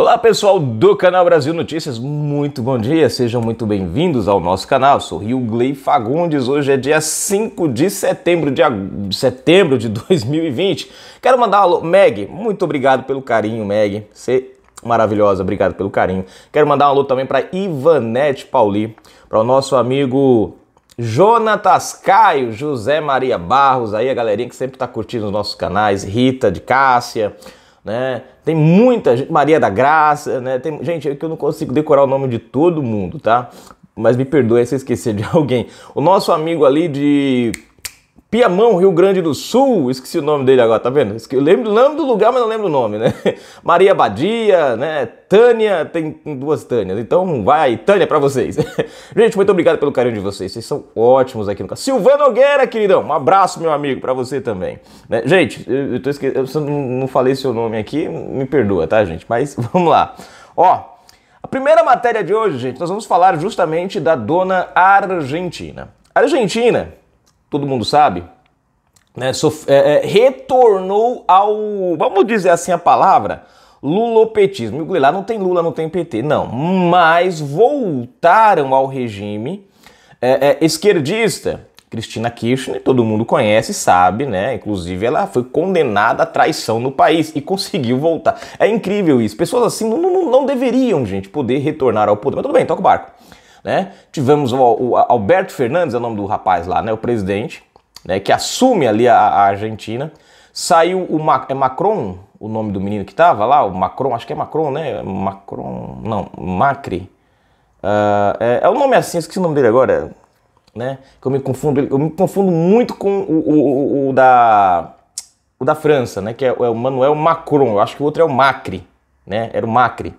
Olá pessoal do canal Brasil Notícias, muito bom dia, sejam muito bem-vindos ao nosso canal. Eu sou Rio Glei Fagundes, hoje é dia 5 de setembro de, ag... setembro de 2020. Quero mandar um alô, Meg, muito obrigado pelo carinho, Meg. Você é maravilhosa, obrigado pelo carinho. Quero mandar um alô também para Ivanete Pauli, para o nosso amigo Jonatas Caio, José Maria Barros, aí a galerinha que sempre está curtindo os nossos canais, Rita de Cássia, né? Tem muita gente, Maria da Graça, né? Tem, gente, é que eu não consigo decorar o nome de todo mundo, tá? Mas me perdoe se eu esquecer de alguém. O nosso amigo ali de Piamão, Rio Grande do Sul, esqueci o nome dele agora, tá vendo? Eu lembro, do lugar, mas não lembro o nome, né? Maria Badia, né? Tânia, tem duas Tânias, então vai, Tânia para vocês. Gente, muito obrigado pelo carinho de vocês, vocês são ótimos aqui no canal. Silvano Nogueira, queridão, um abraço, meu amigo, para você também. Né? Gente, eu, eu tô esquecendo, eu não falei seu nome aqui, me perdoa, tá, gente? Mas vamos lá. Ó, a primeira matéria de hoje, gente, nós vamos falar justamente da dona Argentina. Argentina, todo mundo sabe, né, sof- é, é, retornou ao, vamos dizer assim a palavra, lulopetismo. E lá não tem Lula, não tem PT, não. Mas voltaram ao regime é, é, esquerdista. Cristina Kirchner, todo mundo conhece, sabe, né? Inclusive, ela foi condenada à traição no país e conseguiu voltar. É incrível isso. Pessoas assim não, não, não deveriam, gente, poder retornar ao poder. Mas tudo bem, toca o barco né? Tivemos o, o Alberto Fernandes, é o nome do rapaz lá, né? O presidente, né? Que assume ali a, a Argentina. Saiu o Ma é Macron, o nome do menino que tava lá, o Macron, acho que é Macron, né? Macron, não, Macri. Uh, é, é o nome assim, esqueci o nome dele agora, né? Que eu me confundo, eu me confundo muito com o, o, o, o da o da França, né? Que é, é o Manuel Macron. Eu acho que o outro é o Macri, né? Era o Macri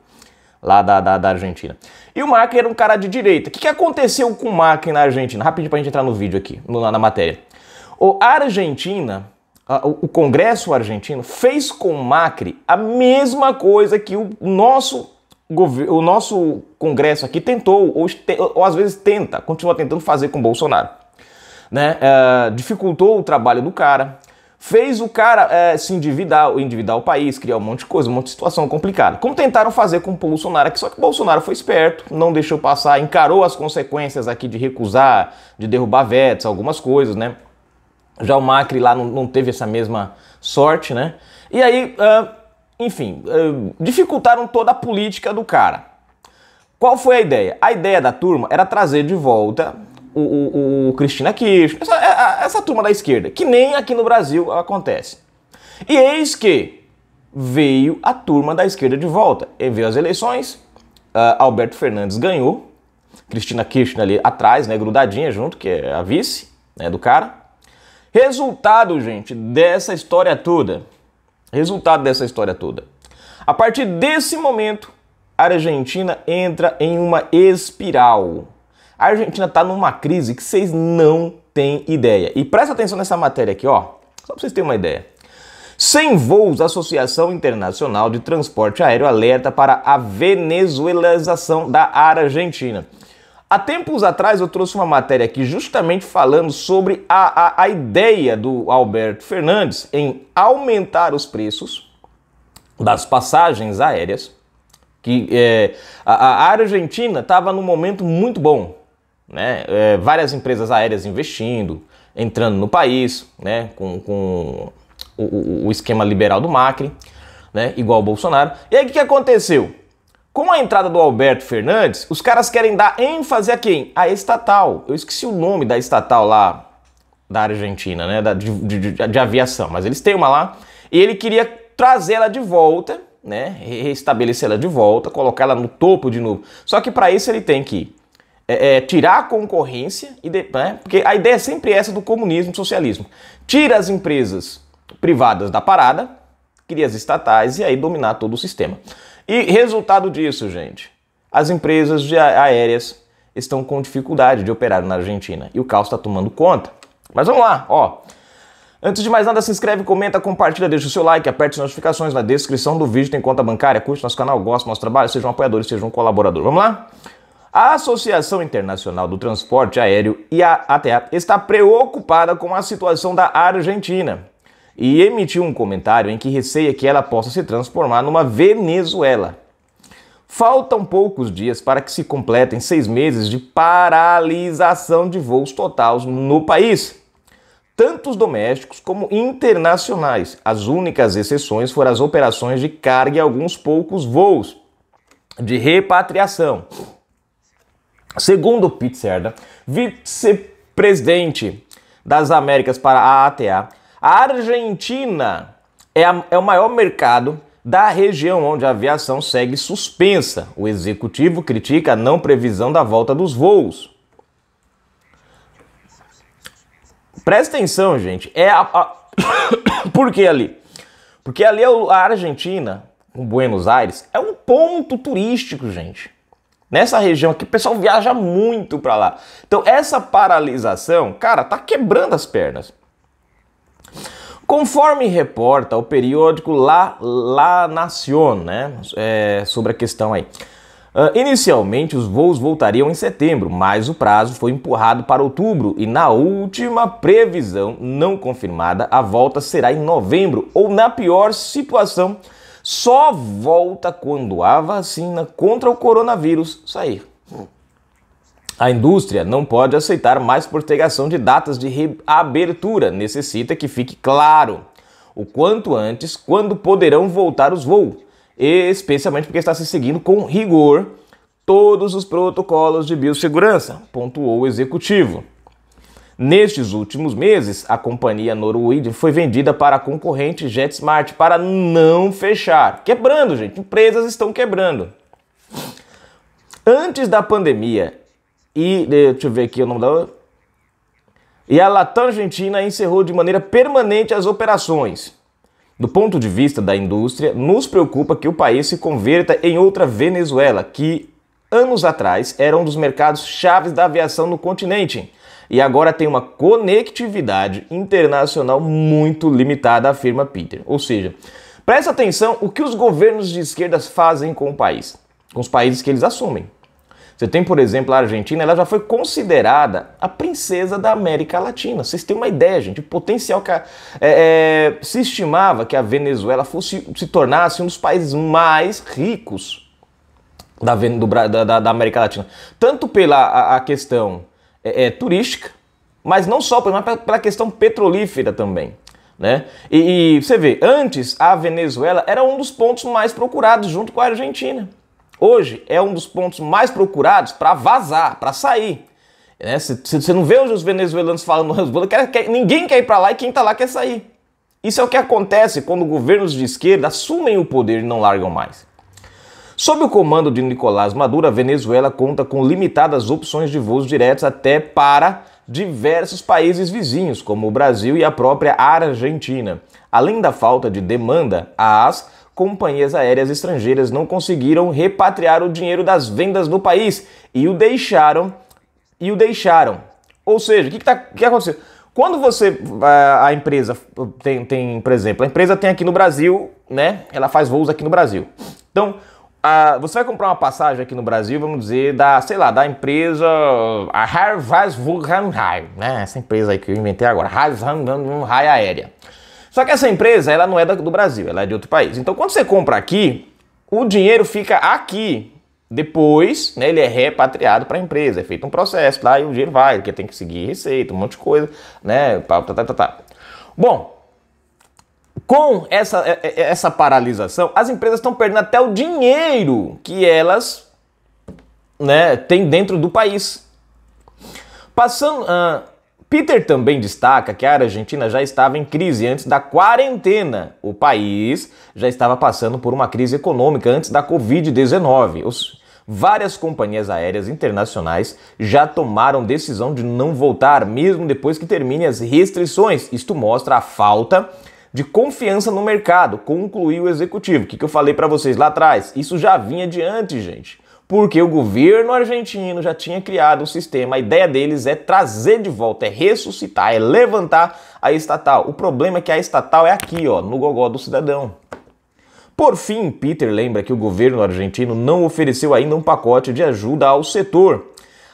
lá da, da, da, Argentina. E o Macri era um cara de direita. O que, que aconteceu com o Macri na Argentina? Rapidinho pra gente entrar no vídeo aqui, no, na, na matéria. O Argentina, a, o, Congresso argentino, fez com o Macri a mesma coisa que o nosso o nosso Congresso aqui tentou, ou, ou às vezes tenta, continua tentando fazer com o Bolsonaro. Né? Eh, dificultou o trabalho do cara, fez o cara é, se endividar, endividar o país, criar um monte de coisa, um monte de situação complicada. Como tentaram fazer com o Bolsonaro aqui, só que o Bolsonaro foi esperto, não deixou passar, encarou as consequências aqui de recusar, de derrubar vetos, algumas coisas, né? Já o Macri lá não, não teve essa mesma sorte, né? E aí, uh, enfim, uh, dificultaram toda a política do cara. Qual foi a ideia? A ideia da turma era trazer de volta o, o, o Cristina Kirchner, essa, é, é, essa turma da esquerda, que nem aqui no Brasil acontece. E eis que veio a turma da esquerda de volta. E veio as eleições, uh, Alberto Fernandes ganhou, Cristina Kirchner ali atrás, né, grudadinha junto, que é a vice né, do cara. Resultado, gente, dessa história toda. Resultado dessa história toda. A partir desse momento, a Argentina entra em uma espiral. A Argentina está numa crise que vocês não têm ideia. E presta atenção nessa matéria aqui, ó. Só para vocês terem uma ideia. Sem voos, a Associação Internacional de Transporte Aéreo alerta para a venezuelização da Argentina. Há tempos atrás eu trouxe uma matéria aqui justamente falando sobre a, a, a ideia do Alberto Fernandes em aumentar os preços das passagens aéreas, que é, a, a Argentina estava num momento muito bom, né? É, várias empresas aéreas investindo, entrando no país, né? Com, com o, o, esquema liberal do Macri, né? Igual o Bolsonaro. E aí o que aconteceu? Com a entrada do Alberto Fernandes, os caras querem dar ênfase a quem? A estatal. Eu esqueci o nome da estatal lá da Argentina, né? Da, de, de, de, aviação, mas eles têm uma lá. E ele queria trazê-la de volta, né? Restabelecê-la de volta, colocá-la no topo de novo. Só que para isso ele tem que é, é, tirar a concorrência, e de, né? porque a ideia é sempre essa do comunismo e socialismo. Tira as empresas privadas da parada, cria as estatais e aí dominar todo o sistema. E resultado disso, gente, as empresas de aéreas estão com dificuldade de operar na Argentina e o caos está tomando conta. Mas vamos lá, ó. Antes de mais nada, se inscreve, comenta, compartilha, deixa o seu like, aperte as notificações na descrição do vídeo, tem conta bancária, curte nosso canal, gosta do nosso trabalho, seja um apoiador, seja um colaborador. Vamos lá? A Associação Internacional do Transporte Aéreo, IATA, está preocupada com a situação da Argentina e emitiu um comentário em que receia que ela possa se transformar numa Venezuela. Faltam poucos dias para que se completem seis meses de paralisação de voos totais no país, tantos domésticos como internacionais. As únicas exceções foram as operações de carga e alguns poucos voos de repatriação. Segundo Pete Serda, vice-presidente das Américas para a ATA, a Argentina é, a, é o maior mercado da região onde a aviação segue suspensa. O executivo critica a não previsão da volta dos voos. Presta atenção, gente. É a, a... Por que ali? Porque ali é a Argentina, com Buenos Aires, é um ponto turístico, gente nessa região aqui, o pessoal viaja muito para lá. Então, essa paralisação, cara, tá quebrando as pernas. Conforme reporta o periódico La, La Nación, né, é, sobre a questão aí. Uh, inicialmente, os voos voltariam em setembro, mas o prazo foi empurrado para outubro e, na última previsão não confirmada, a volta será em novembro ou, na pior situação, só volta quando a vacina contra o coronavírus sair. Hum. A indústria não pode aceitar mais postergação de datas de reabertura. Necessita que fique claro o quanto antes quando poderão voltar os voos, especialmente porque está se seguindo com rigor todos os protocolos de biossegurança, pontuou o executivo. Nestes últimos meses, a companhia Norwegian foi vendida para a concorrente JetSmart para não fechar. Quebrando, gente, empresas estão quebrando. Antes da pandemia, e eh, deixa eu ver aqui o nome da e a Latam Argentina encerrou de maneira permanente as operações. Do ponto de vista da indústria, nos preocupa que o país se converta em outra Venezuela, que anos atrás era um dos mercados chaves da aviação no continente e agora tem uma conectividade internacional muito limitada, afirma Peter. Ou seja, presta atenção o que os governos de esquerdas fazem com o país, com os países que eles assumem. Você tem, por exemplo, a Argentina, ela já foi considerada a princesa da América Latina. Vocês têm uma ideia, gente, o potencial que a, é, é, se estimava que a Venezuela fosse se tornasse um dos países mais ricos da, do, da, da América Latina. Tanto pela a, a questão é, é, turística, mas não só, mas pela questão petrolífera também. Né? E, e, você vê, antes a Venezuela era um dos pontos mais procurados junto com a Argentina. Hoje é um dos pontos mais procurados para vazar, para sair. Você né? não vê hoje os venezuelanos falando, quer, quer, ninguém quer ir para lá e quem está lá quer sair. Isso é o que acontece quando governos de esquerda assumem o poder e não largam mais. Sob o comando de Nicolás Maduro, a Venezuela conta com limitadas opções de voos diretos até para diversos países vizinhos, como o Brasil e a própria Argentina. Além da falta de demanda, as companhias aéreas estrangeiras não conseguiram repatriar o dinheiro das vendas do país e o deixaram e o deixaram. Ou seja, o que, que, tá, que aconteceu? Quando você a, empresa tem, tem, por exemplo, a empresa tem aqui no Brasil, né? Ela faz voos aqui no Brasil. Então, a, ah, você vai comprar uma passagem aqui no Brasil, vamos dizer, da, sei lá, da empresa ah, a Harvard, né? Essa empresa aí que eu inventei agora, Harvard Aérea. Só que essa empresa, ela não é do Brasil, ela é de outro país. Então, quando você compra aqui, o dinheiro fica aqui. Depois, né, ele é repatriado para a empresa, é feito um processo lá e o dinheiro vai, porque tem que seguir receita, um monte de coisa, né, tá, tá, tá, tá. Bom, com essa, é, é, é, essa paralisação, as empresas estão perdendo até o dinheiro que elas né, têm dentro do país. Passando, uh, Peter também destaca que a Argentina já estava em crise antes da quarentena. O país já estava passando por uma crise econômica antes da Covid-19. Várias companhias aéreas internacionais já tomaram decisão de não voltar, mesmo depois que terminem as restrições. Isto mostra a falta de de confiança no mercado, concluiu o executivo. O que, que eu falei para vocês lá atrás? Isso já vinha de antes, gente. Porque o governo argentino já tinha criado um sistema, a ideia deles é trazer de volta, é ressuscitar, é levantar a estatal. O problema é que a estatal é aqui, ó, no gogó do cidadão. Por fim, Peter lembra que o governo argentino não ofereceu ainda um pacote de ajuda ao setor,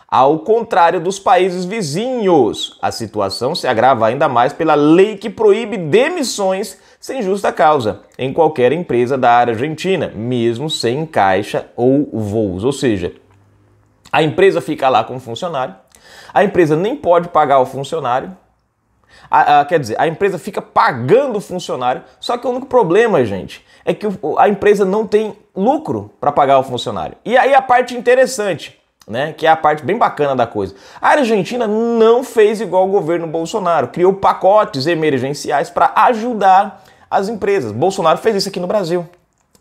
ao contrário dos países vizinhos, a situação se agrava ainda mais pela lei que proíbe demissões sem justa causa em qualquer empresa da argentina, mesmo sem caixa ou voos. Ou seja, a empresa fica lá com o funcionário, a empresa nem pode pagar o funcionário. A, a, quer dizer, a empresa fica pagando o funcionário, só que o único problema, gente, é que a empresa não tem lucro para pagar o funcionário. E aí a parte interessante, né? Que é a parte bem bacana da coisa. A Argentina não fez igual o governo Bolsonaro, criou pacotes emergenciais para ajudar as empresas. Bolsonaro fez isso aqui no Brasil.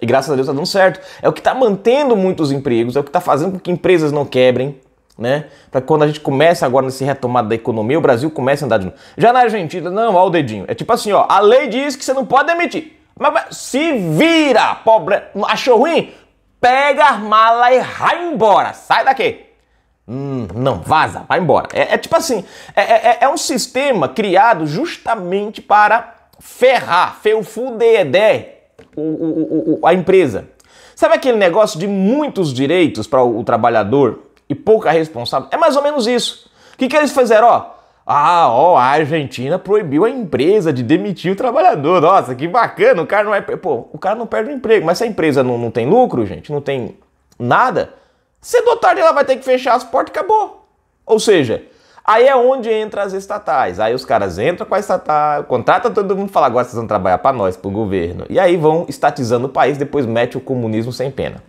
E graças a Deus está dando certo. É o que está mantendo muitos empregos, é o que está fazendo com que empresas não quebrem, né? Para quando a gente começa agora nesse retomada da economia, o Brasil começa a andar de novo. Já na Argentina, não, ó o dedinho. É tipo assim, ó, a lei diz que você não pode demitir. Mas, mas se vira, pobre, achou ruim? pega as malas e vai embora. Sai daqui. Hum, não, vaza, vai embora. É, é tipo assim, é, é, é, é um sistema criado justamente para ferrar, feufudedé, né, o, o, o, a empresa. Sabe aquele negócio de muitos direitos para o, o trabalhador e pouca responsabilidade? É mais ou menos isso. O que, que eles fizeram? Ó, ah, ó, a Argentina proibiu a empresa de demitir o trabalhador. Nossa, que bacana, o cara não é. Pô, o cara não perde o emprego, mas se a empresa não, não tem lucro, gente, não tem nada, cedo ou tarde ela vai ter que fechar as portas e acabou. Ou seja, aí é onde entra as estatais. Aí os caras entram com a estatal, contratam todo mundo e falam, agora vocês vão trabalhar para nós, para o governo. E aí vão estatizando o país, depois mete o comunismo sem pena.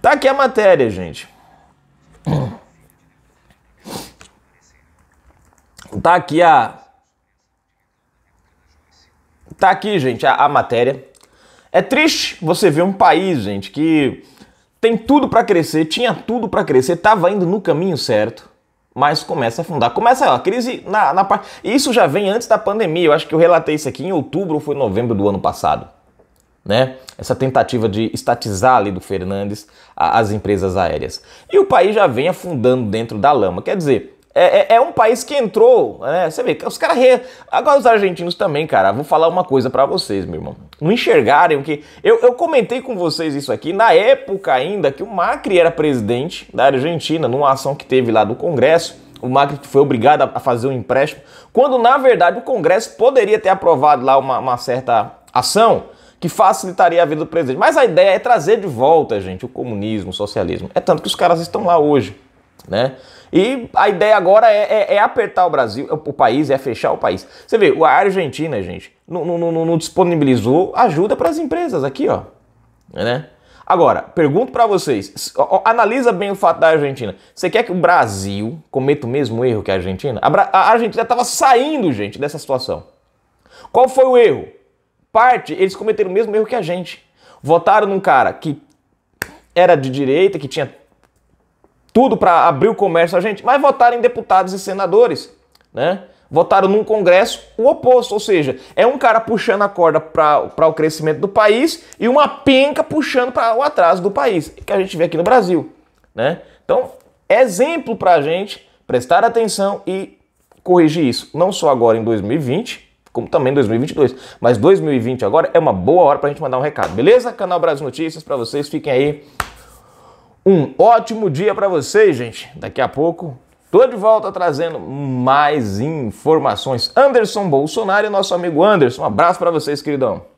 Tá aqui a matéria, gente. Tá aqui a. Tá aqui, gente, a, a matéria. É triste você ver um país, gente, que tem tudo para crescer, tinha tudo para crescer, tava indo no caminho certo, mas começa a afundar. Começa ó, a crise na, na parte. Isso já vem antes da pandemia. Eu acho que eu relatei isso aqui em outubro ou foi novembro do ano passado. Né? Essa tentativa de estatizar ali do Fernandes a, as empresas aéreas. E o país já vem afundando dentro da lama. Quer dizer, é, é, é, um país que entrou, né? Você vê, os caras. Re... Agora os argentinos também, cara. Vou falar uma coisa para vocês, meu irmão. Não enxergarem o que. Eu, eu comentei com vocês isso aqui na época ainda que o Macri era presidente da Argentina, numa ação que teve lá do Congresso. O Macri foi obrigado a fazer um empréstimo, quando na verdade o Congresso poderia ter aprovado lá uma, uma certa ação que facilitaria a vida do presidente. Mas a ideia é trazer de volta, gente, o comunismo, o socialismo. É tanto que os caras estão lá hoje, né? E a ideia agora é, é, é apertar o Brasil, o país, é fechar o país. Você vê, a Argentina, gente, não, não, não, não disponibilizou ajuda para as empresas aqui, ó. Né? Agora, pergunto para vocês, analisa bem o fato da Argentina. Você quer que o Brasil cometa o mesmo erro que a Argentina? A, a Argentina estava saindo, gente, dessa situação. Qual foi o erro? Parte, eles cometeram o mesmo erro que a gente. Votaram num cara que era de direita, que tinha tudo para abrir o comércio a gente, mas votaram em deputados e senadores, né? Votaram num congresso o oposto, ou seja, é um cara puxando a corda para o crescimento do país e uma penca puxando para o atraso do país, que a gente vê aqui no Brasil, né? Então, exemplo para a gente prestar atenção e corrigir isso, não só agora em 2020, como também 2022. Mas 2020 agora é uma boa hora para a gente mandar um recado, beleza? Canal Brasil Notícias para vocês, fiquem aí. Um ótimo dia para vocês, gente. Daqui a pouco tô de volta trazendo mais informações. Anderson Bolsonaro e nosso amigo Anderson. Um abraço para vocês, queridão.